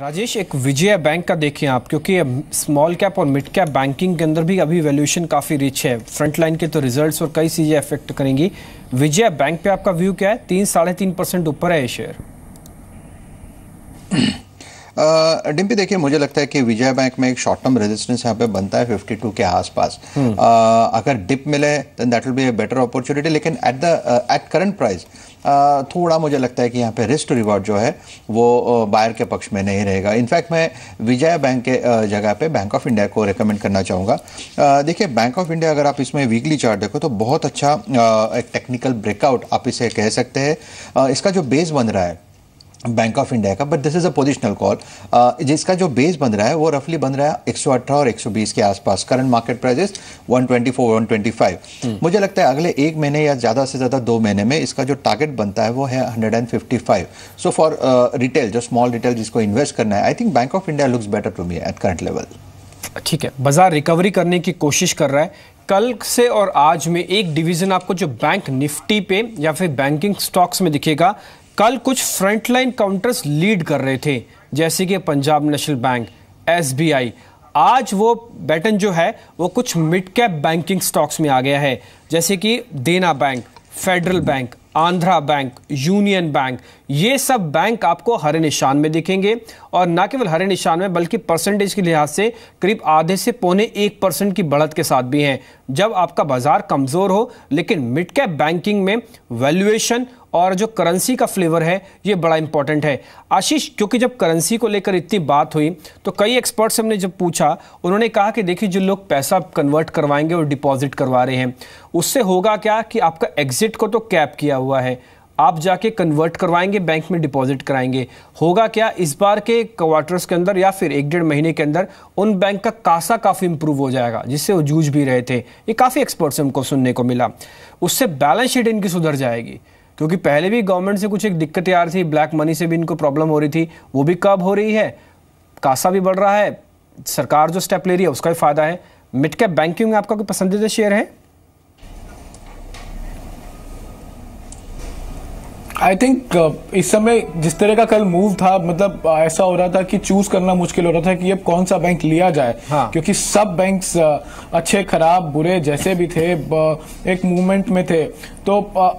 राजेश एक विजय बैंक का देखें आप क्योंकि स्मॉल कैप और मिड कैप बैंकिंग के अंदर भी अभी वैल्यूएशन काफ़ी रिच है फ्रंट लाइन के तो रिजल्ट्स और कई चीज़ें अफेक्ट करेंगी विजय बैंक पे आपका व्यू क्या है तीन साढ़े तीन परसेंट ऊपर है ये शेयर डिम्पी देखिए मुझे लगता है कि विजय बैंक में एक शॉर्ट टर्म रेजिस्टेंस यहाँ पे बनता है 52 के आसपास हम्म। अगर डिप मिले that will be a better opportunity लेकिन at the at current price थोड़ा मुझे लगता है कि यहाँ पे रिस्क रिवॉर्ड जो है वो बायर के पक्ष में नहीं रहेगा इनफैक्ट मैं विजय बैंक के जगह पे बैंक ऑफ इंडिया को रेकमेंड करना चाहूँगा देखिए बैंक ऑफ इंडिया अगर आप इसमें वीकली चार्ट देखो तो बहुत अच्छा एक टेक्निकल ब्रेकआउट आप इसे कह सकते हैं इसका जो बेस बन रहा है बैंक ऑफ इंडिया का but this is a positional call जिसका जो बेस बन रहा है वो रफली बन रहा है एक सौ अठारह और बीस के आसपास current market prices twenty five मुझे लगता है अगले एक महीने या ज़्यादा से ज़्यादा दो महीने में इसका जो टारगेट बनता है वो है hundred and fifty five so for retail जो स्मॉल रिटेल जिसको इन्वेस्ट करना है I think Bank of India looks better to me at current level ठीक है बाजार रिकवरी करने की कोशिश कर रहा है कल से और आज में एक डिवीज़न आपको जो बैंक निफ्टी पे या फिर बैंकिंग स्टॉक्स में दिखेगा कल कुछ फ्रंटलाइन काउंटर्स लीड कर रहे थे जैसे कि पंजाब नेशनल बैंक एस आज वो बैटन जो है वो कुछ मिड कैप बैंकिंग स्टॉक्स में आ गया है जैसे कि Dena bank federal bank Andhra bank union bank ये सब बैंक आपको हरे निशान में दिखेंगे और ना केवल हरे निशान में बल्कि परसेंटेज के लिहाज से करीब आधे से पौने एक परसेंट की बढ़त के साथ भी हैं जब आपका बाजार कमज़ोर हो लेकिन मिड कैप बैंकिंग में वैल्यूएशन और जो करेंसी का फ्लेवर है ये बड़ा इंपॉर्टेंट है आशीष क्योंकि जब करेंसी को लेकर इतनी बात हुई तो कई एक्सपर्ट से हमने जब पूछा उन्होंने कहा कि देखिए जो लोग पैसा कन्वर्ट करवाएंगे और डिपॉजिट करवा रहे हैं उससे होगा क्या कि आपका एग्जिट को तो कैप किया हुआ है आप जाके कन्वर्ट करवाएंगे बैंक में डिपॉजिट कराएंगे होगा क्या इस बार के क्वार्टर्स के अंदर या फिर एक डेढ़ महीने के अंदर उन बैंक का कासा काफ़ी इंप्रूव हो जाएगा जिससे वो जूझ भी रहे थे ये काफ़ी एक्सपर्ट से हमको सुनने को मिला उससे बैलेंस शीट इनकी सुधर जाएगी क्योंकि पहले भी गवर्नमेंट से कुछ एक दिक्कतें आ रही थी ब्लैक मनी से भी इनको प्रॉब्लम हो रही थी वो भी कब हो रही है कासा भी बढ़ रहा है सरकार जो स्टेप ले रही है उसका भी फायदा है मिड कैप बैंकिंग में आपका कोई पसंदीदा शेयर है आई थिंक uh, इस समय जिस तरह का कल मूव था मतलब ऐसा हो रहा था कि चूज करना मुश्किल हो रहा था कि अब कौन सा बैंक लिया जाए हाँ. क्योंकि सब बैंक्स uh, अच्छे खराब बुरे जैसे भी थे एक मूवमेंट में थे तो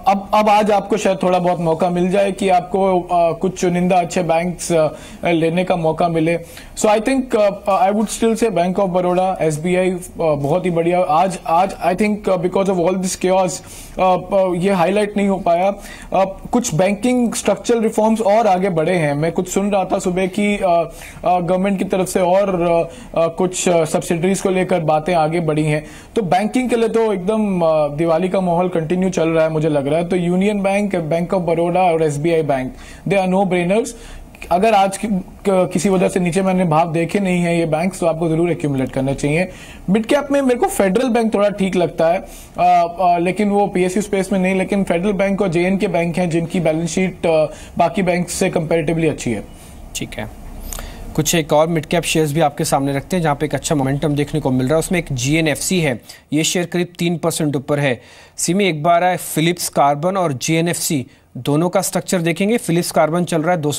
अब अब आज आपको शायद थोड़ा बहुत मौका मिल जाए कि आपको कुछ चुनिंदा अच्छे बैंक्स लेने का मौका मिले so I think I would still say Bank of Baroda Yes बहुत ही बढ़िया आज आज I think because of all this cues ये हाईलाइट नहीं हो पाया uh, कुछ बैंकिंग स्ट्रक्चरल रिफॉर्म्स और आगे बढ़े हैं मैं कुछ सुन रहा था सुबह की गवर्नमेंट की तरफ से और uh, कुछ सब्सिडीज को लेकर बातें आगे बढ़ी हैं तो बैंकिंग के लिए तो एकदम दिवाली का माहौल कंटिन्यू चल रहा है रहा है मुझे लग रहा है तो union bank Bank of Baroda और Yes bank they are no brainers अगर आज किसी वजह से नीचे मैंने भाव देखे नहीं है ये बैंक तो आपको जरूर एक्यूमुलेट करना चाहिए मिड कैप में मेरे को फेडरल बैंक थोड़ा ठीक लगता है आ, आ, लेकिन वो पीएसयू स्पेस में नहीं लेकिन फेडरल बैंक और जेएन के बैंक हैं जिनकी बैलेंस शीट बाकी बैंक से कंपेरेटिवली अच्छी है ठीक है कुछ एक और मिड कैप शेयर्स भी आपके सामने रखते हैं जहाँ पे एक अच्छा मोमेंटम देखने को मिल रहा है उसमें एक जी है ये शेयर करीब तीन परसेंट ऊपर है सिमी एक बार है फिलिप्स कार्बन और जी दोनों का स्ट्रक्चर देखेंगे फिलिप्स कार्बन चल रहा है दो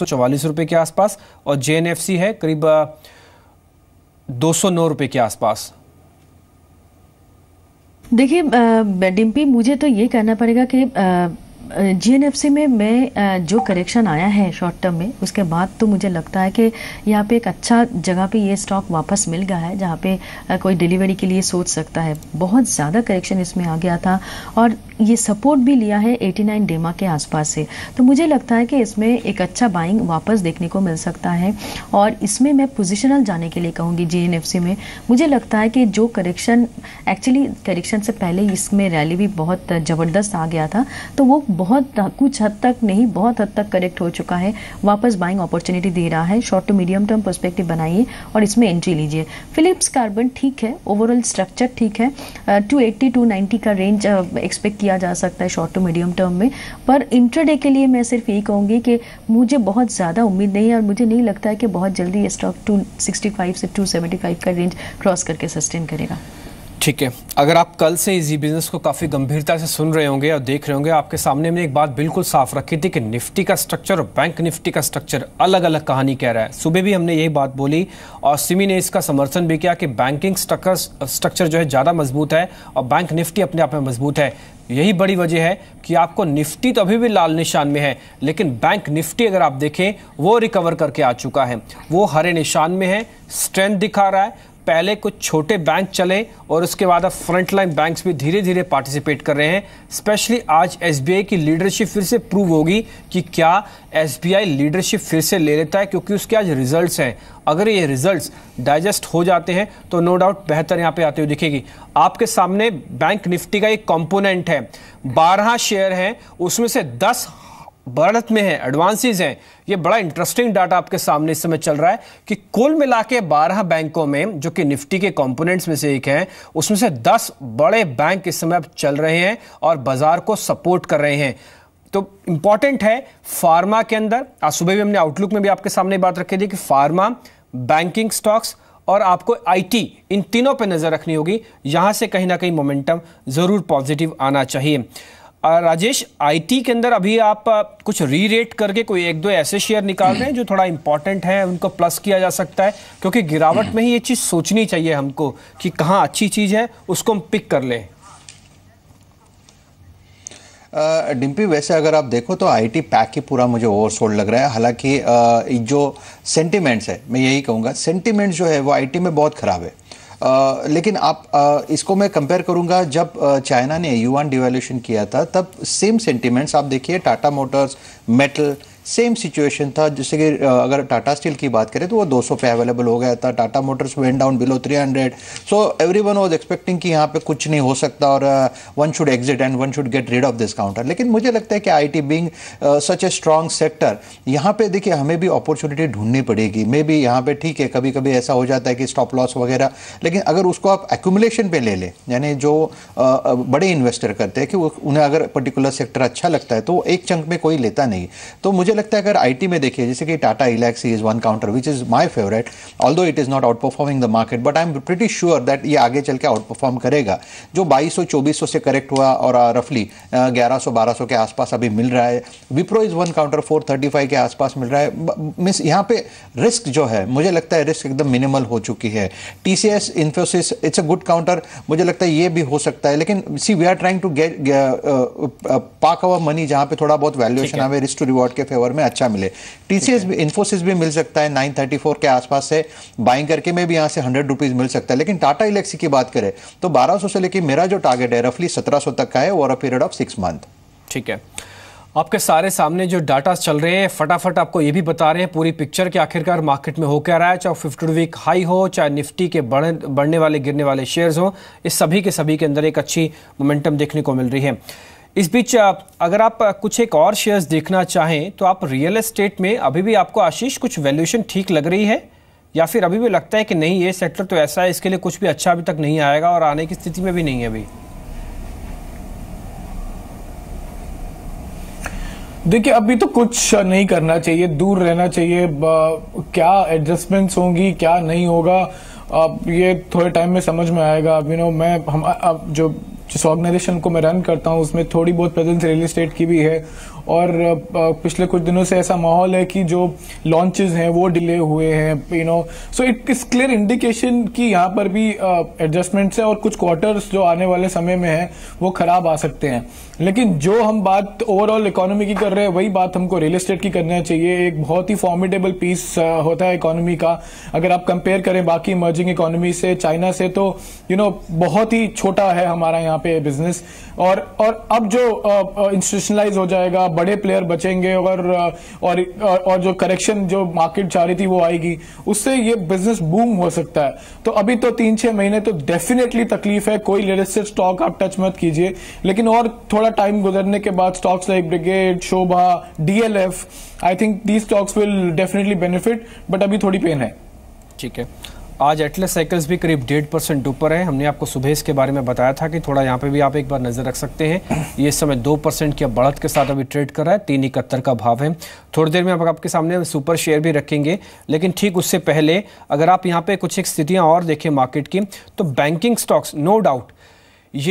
रुपए के आसपास और जे है करीब दो रुपए के आसपास देखिए डिम्पी मुझे तो ये कहना पड़ेगा कि आ, जी में मैं जो करेक्शन आया है शॉर्ट टर्म में उसके बाद तो मुझे लगता है कि यहाँ पे एक अच्छा जगह पे ये स्टॉक वापस मिल गया है जहाँ पे कोई डिलीवरी के लिए सोच सकता है बहुत ज़्यादा करेक्शन इसमें आ गया था और ये सपोर्ट भी लिया है 89 डेमा के आसपास से तो मुझे लगता है कि इसमें एक अच्छा बाइंग वापस देखने को मिल सकता है और इसमें मैं पोजिशनल जाने के लिए कहूँगी जी में मुझे लगता है कि जो करेक्शन एक्चुअली करेक्शन से पहले इसमें रैली भी बहुत ज़बरदस्त आ गया था तो वो बहुत कुछ हद तक नहीं बहुत हद तक करेक्ट हो चुका है वापस बाइंग अपॉर्चुनिटी दे रहा है short to medium term perspective बनाइए और इसमें एंट्री लीजिए फिलिप्स कार्बन ठीक है ओवरऑल स्ट्रक्चर ठीक है टू एट्टी टू नाइन्टी का रेंज एक्सपेक्ट किया किया जा सकता है शॉर्ट टू मीडियम टर्म में पर इंट्राडे के लिए मैं सिर्फ यही कहूँगी कि मुझे बहुत ज़्यादा उम्मीद नहीं है और मुझे नहीं लगता है कि बहुत जल्दी ये स्टॉक टू से टू सेवेंटी फाइव का रेंज क्रॉस करके सस्टेन करेगा ठीक है अगर आप कल से इजी बिजनेस को काफ़ी गंभीरता से सुन रहे होंगे और देख रहे होंगे आपके सामने हमने एक बात बिल्कुल साफ रखी थी कि निफ्टी का स्ट्रक्चर और बैंक निफ्टी का स्ट्रक्चर अलग अलग कहानी कह रहा है सुबह भी हमने यही बात बोली और सिमी ने इसका समर्थन भी किया कि बैंकिंग स्ट्रक्चर जो है ज़्यादा मजबूत है और बैंक निफ्टी अपने आप में मजबूत है यही बड़ी वजह है कि आपको निफ्टी तो अभी भी लाल निशान में है लेकिन बैंक निफ्टी अगर आप देखें वो रिकवर करके आ चुका है वो हरे निशान में है स्ट्रेंथ दिखा रहा है पहले कुछ छोटे बैंक चले और उसके बाद अब फ्रंट लाइन बैंक्स भी धीरे धीरे पार्टिसिपेट कर रहे हैं स्पेशली आज एसबीआई की लीडरशिप फिर से प्रूव होगी कि क्या एसबीआई लीडरशिप फिर से ले लेता है क्योंकि उसके आज रिजल्ट्स हैं अगर ये रिजल्ट्स डाइजेस्ट हो जाते हैं तो नो डाउट बेहतर यहाँ पे आते हुए दिखेगी आपके सामने बैंक निफ्टी का एक कॉम्पोनेंट है बारह शेयर हैं उसमें से दस भारत में है एडवांसेस हैं ये बड़ा इंटरेस्टिंग डाटा आपके सामने इस समय चल रहा है कि कुल मिला के बारह बैंकों में जो कि निफ्टी के कंपोनेंट्स में से एक है उसमें से दस बड़े बैंक इस समय अब चल रहे हैं और बाजार को सपोर्ट कर रहे हैं तो इंपॉर्टेंट है फार्मा के अंदर आज सुबह भी हमने आउटलुक में भी आपके सामने बात रखी थी कि फार्मा बैंकिंग स्टॉक्स और आपको आईटी इन तीनों पर नजर रखनी होगी यहां से कहीं ना कहीं मोमेंटम जरूर पॉजिटिव आना चाहिए राजेश आईटी के अंदर अभी आप कुछ री रेट करके कोई एक दो ऐसे शेयर निकाल रहे हैं जो थोड़ा इंपॉर्टेंट है उनको प्लस किया जा सकता है क्योंकि गिरावट में ही ये चीज़ सोचनी चाहिए हमको कि कहाँ अच्छी चीज़ है उसको हम पिक कर लें डिम्पी वैसे अगर आप देखो तो आईटी पैक ही पूरा मुझे ओवरसोल्ड लग रहा है हालांकि जो सेंटिमेंट्स है मैं यही कहूँगा सेंटिमेंट्स जो है वो आईटी में बहुत ख़राब है आ, लेकिन आप आ, इसको मैं कंपेयर करूंगा जब चाइना ने यूआन डिवेल्यूशन किया था तब सेम सेंटिमेंट्स आप देखिए Tata Motors metal same situation था जैसे कि अगर टाटा स्टील की बात करें तो वो 200 पे अवेलेबल हो गया था Tata Motors went down below 300 so every one was expecting कि यहाँ पे कुछ नहीं हो सकता और one should exit and one should get rid of this counter लेकिन मुझे लगता है कि I T being such a strong sector यहाँ पे देखिए हमें भी अपॉर्चुनिटी ढूंढनी पड़ेगी मे बी यहाँ पे ठीक है कभी कभी ऐसा हो जाता है कि स्टॉप लॉस वगैरह लेकिन अगर उसको आप एक्यूमुलेशन पे ले लें यानी जो आ, बड़े इन्वेस्टर करते हैं कि उन्हें अगर पर्टिकुलर सेक्टर अच्छा लगता है तो एक चंक में कोई लेता नहीं तो मुझे मुझे लगता है अगर आईटी में देखिए जैसे कि Tata Elxsi is one counter which is my favourite all it is not outperforming the market but I am pretty sure that ये आगे चल के आउट परफॉर्म करेगा जो बाईस सौ से करेक्ट हुआ और रफली 1100 1200 के आसपास अभी मिल रहा है Wipro is one counter four के आसपास मिल रहा है मीन्स यहाँ पे रिस्क जो है मुझे लगता है रिस्क एकदम मिनिमल हो चुकी है T C S Infosys it's a good counter मुझे लगता है ये भी हो सकता है लेकिन see we are trying to get back our money जहाँ पे थोड़ा बहुत वैल्यूएशन आवे रिस्क टू रिवॉर्ड के फेवर ओवर में अच्छा मिले टीसीएस भी इन्फोसिस भी मिल सकता है 934 के आसपास से बाइंग करके में भी यहाँ से हंड्रेड रुपीज़ मिल सकता है लेकिन टाटा इलेक्सी की बात करें तो 1200 से लेकर मेरा जो टारगेट है रफली 1700 तक का है over a period of six month ठीक है आपके सारे सामने जो डाटा चल रहे हैं फटाफट आपको ये भी बता रहे हैं पूरी पिक्चर के आखिरकार मार्केट में हो क्या रहा है चाहे फिफ्टी वीक हाई हो चाहे निफ्टी के बढ़ बढ़ने वाले गिरने वाले शेयर्स हो इस सभी के सभी के अंदर एक अच्छी मोमेंटम देखने को मिल रही है इस बीच अगर आप कुछ एक और शेयर्स देखना चाहें तो आप रियल एस्टेट में अभी भी आपको आशीष कुछ वैल्यूएशन ठीक लग रही है या फिर अभी भी लगता है कि नहीं ये सेक्टर तो ऐसा है इसके लिए कुछ भी अच्छा अभी तक नहीं आएगा और आने की स्थिति में भी नहीं है अभी देखिए अभी तो कुछ नहीं करना चाहिए दूर रहना चाहिए क्या एडजस्टमेंट्स होंगी क्या नहीं होगा अब ये थोड़े टाइम में समझ में आएगा अब यू नो मैं हम अब जो जिस ऑर्गेनाइजेशन को मैं रन करता हूँ उसमें थोड़ी बहुत प्रेजेंस रियल इस्टेट की भी है और पिछले कुछ दिनों से ऐसा माहौल है कि जो लॉन्चेस हैं वो डिले हुए हैं you know so it is clear indication कि यहाँ पर भी एडजस्टमेंट्स है और कुछ क्वार्टर्स जो आने वाले समय में है वो खराब आ सकते हैं लेकिन जो हम बात ओवरऑल इकोनॉमी की कर रहे हैं वही बात हमको रियल एस्टेट की करना चाहिए एक बहुत ही फॉर्मिडेबल पीस होता है इकोनॉमी का अगर आप कंपेयर करें बाकी इमर्जिंग इकोनॉमी से चाइना से तो यू you नो know, बहुत ही छोटा है हमारा यहाँ पे बिजनेस और और अब जो इंस्टीट्यूशनलाइज हो जाएगा बड़े प्लेयर बचेंगे और और और जो करेक्शन जो मार्केट चाह रही थी वो आएगी उससे ये बिजनेस बूम हो सकता है तो अभी तो तीन छह महीने तो डेफिनेटली तकलीफ है कोई लेटेस्ट स्टॉक आप टच मत कीजिए लेकिन और थोड़ा टाइम गुजरने के बाद stocks like Brigade Sobha DLF I think the stocks will definitely benefit but अभी थोड़ी पेन है ठीक है आज एटलेस साइकिल्स भी करीब डेढ़ परसेंट ऊपर है हमने आपको सुबह इसके बारे में बताया था कि थोड़ा यहाँ पे भी आप एक बार नज़र रख सकते हैं ये इस समय दो परसेंट की बढ़त के साथ अभी ट्रेड कर रहा है तीन इकहत्तर का भाव है थोड़ी देर में आप आपके सामने सुपर शेयर भी रखेंगे लेकिन ठीक उससे पहले अगर आप यहाँ पे कुछ एक स्थितियाँ और देखें मार्केट की तो बैंकिंग स्टॉक्स नो डाउट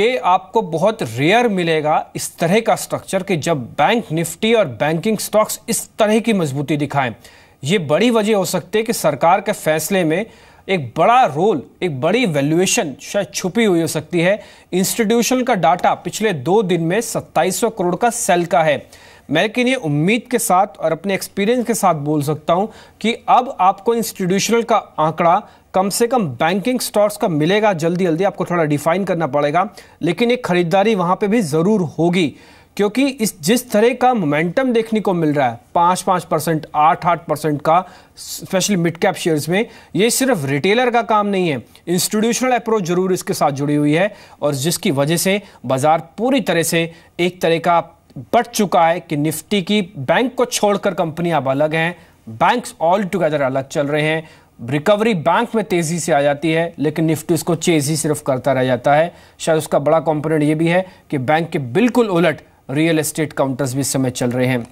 ये आपको बहुत रेयर मिलेगा इस तरह का स्ट्रक्चर कि जब बैंक निफ्टी और बैंकिंग स्टॉक्स इस तरह की मजबूती दिखाएं ये बड़ी वजह हो सकती है कि सरकार के फैसले में एक बड़ा रोल एक बड़ी वैल्यूएशन शायद छुपी हुई हो सकती है इंस्टीट्यूशन का डाटा पिछले दो दिन में 2700 करोड़ का सेल का है मैं लेकिन ये उम्मीद के साथ और अपने एक्सपीरियंस के साथ बोल सकता हूँ कि अब आपको इंस्टीट्यूशनल का आंकड़ा कम से कम बैंकिंग स्टॉक्स का मिलेगा जल्दी जल्दी आपको थोड़ा डिफाइन करना पड़ेगा लेकिन एक खरीदारी वहाँ पर भी ज़रूर होगी क्योंकि इस जिस तरह का मोमेंटम देखने को मिल रहा है पाँच पाँच परसेंट आठ आठ परसेंट का स्पेशली मिड कैप शेयर्स में ये सिर्फ रिटेलर का काम नहीं है इंस्टीट्यूशनल अप्रोच जरूर इसके साथ जुड़ी हुई है और जिसकी वजह से बाज़ार पूरी तरह से एक तरह का बढ़ चुका है कि निफ्टी की बैंक को छोड़कर कंपनियां अब अलग हैं बैंक्स ऑल टुगेदर अलग चल रहे हैं रिकवरी बैंक में तेज़ी से आ जाती है लेकिन निफ्टी उसको चेज ही सिर्फ करता रह जाता है शायद उसका बड़ा कंपोनेंट ये भी है कि बैंक के बिल्कुल उलट रियल एस्टेट काउंटर्स भी इस समय चल रहे हैं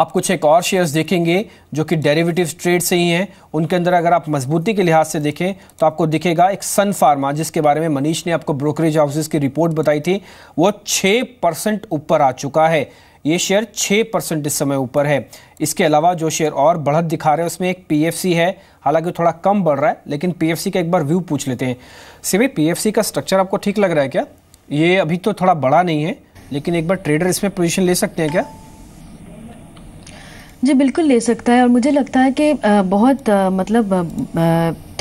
आप कुछ एक और शेयर्स देखेंगे जो कि डेरिवेटिव ट्रेड से ही हैं उनके अंदर अगर आप मजबूती के लिहाज से देखें तो आपको दिखेगा एक सन फार्मा जिसके बारे में मनीष ने आपको ब्रोकरेज हाउसेज की रिपोर्ट बताई थी वो छः परसेंट ऊपर आ चुका है ये शेयर छः परसेंट इस समय ऊपर है इसके अलावा जो शेयर और बढ़त दिखा रहे हैं उसमें एक पी है हालांकि थोड़ा कम बढ़ रहा है लेकिन पी का एक बार व्यू पूछ लेते हैं सिवे पी का स्ट्रक्चर आपको ठीक लग रहा है क्या ये अभी तो थोड़ा बड़ा नहीं है लेकिन एक बार ट्रेडर इसमें पोजीशन ले सकते हैं क्या जी बिल्कुल ले सकता है और मुझे लगता है कि बहुत मतलब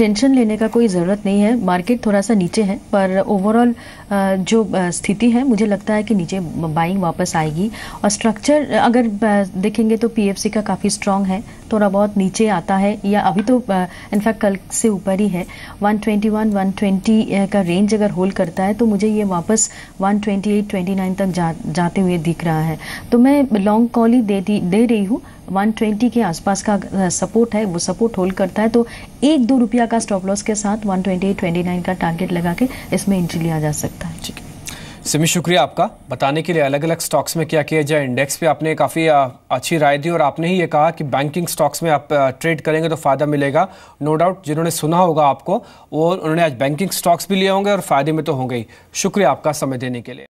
टेंशन लेने का कोई ज़रूरत नहीं है मार्केट थोड़ा सा नीचे है पर ओवरऑल जो स्थिति है मुझे लगता है कि नीचे बाइंग वापस आएगी और स्ट्रक्चर अगर देखेंगे तो पीएफसी का काफ़ी स्ट्रांग है थोड़ा बहुत नीचे आता है या अभी तो इनफैक्ट कल से ऊपर ही है 121 120 का रेंज अगर होल्ड करता है तो मुझे ये वापस 128 29 तक जा, जाते हुए दिख रहा है तो मैं लॉन्ग कॉल ही दे दे रही हूँ 120 के आसपास का सपोर्ट है वो सपोर्ट होल्ड करता है तो एक दो रुपया का स्टॉप लॉस के साथ 128.29 का टारगेट लगा के इसमें एंट्री लिया जा सकता है ठीक है सिमी शुक्रिया आपका बताने के लिए अलग अलग स्टॉक्स में क्या किया जाए इंडेक्स पे आपने काफ़ी अच्छी राय दी और आपने ही ये कहा कि बैंकिंग स्टॉक्स में आप ट्रेड करेंगे तो फ़ायदा मिलेगा नो डाउट जिन्होंने सुना होगा आपको वो उन्होंने आज बैंकिंग स्टॉक्स भी लिए होंगे और फ़ायदे में तो होंगे ही शुक्रिया आपका समय देने के लिए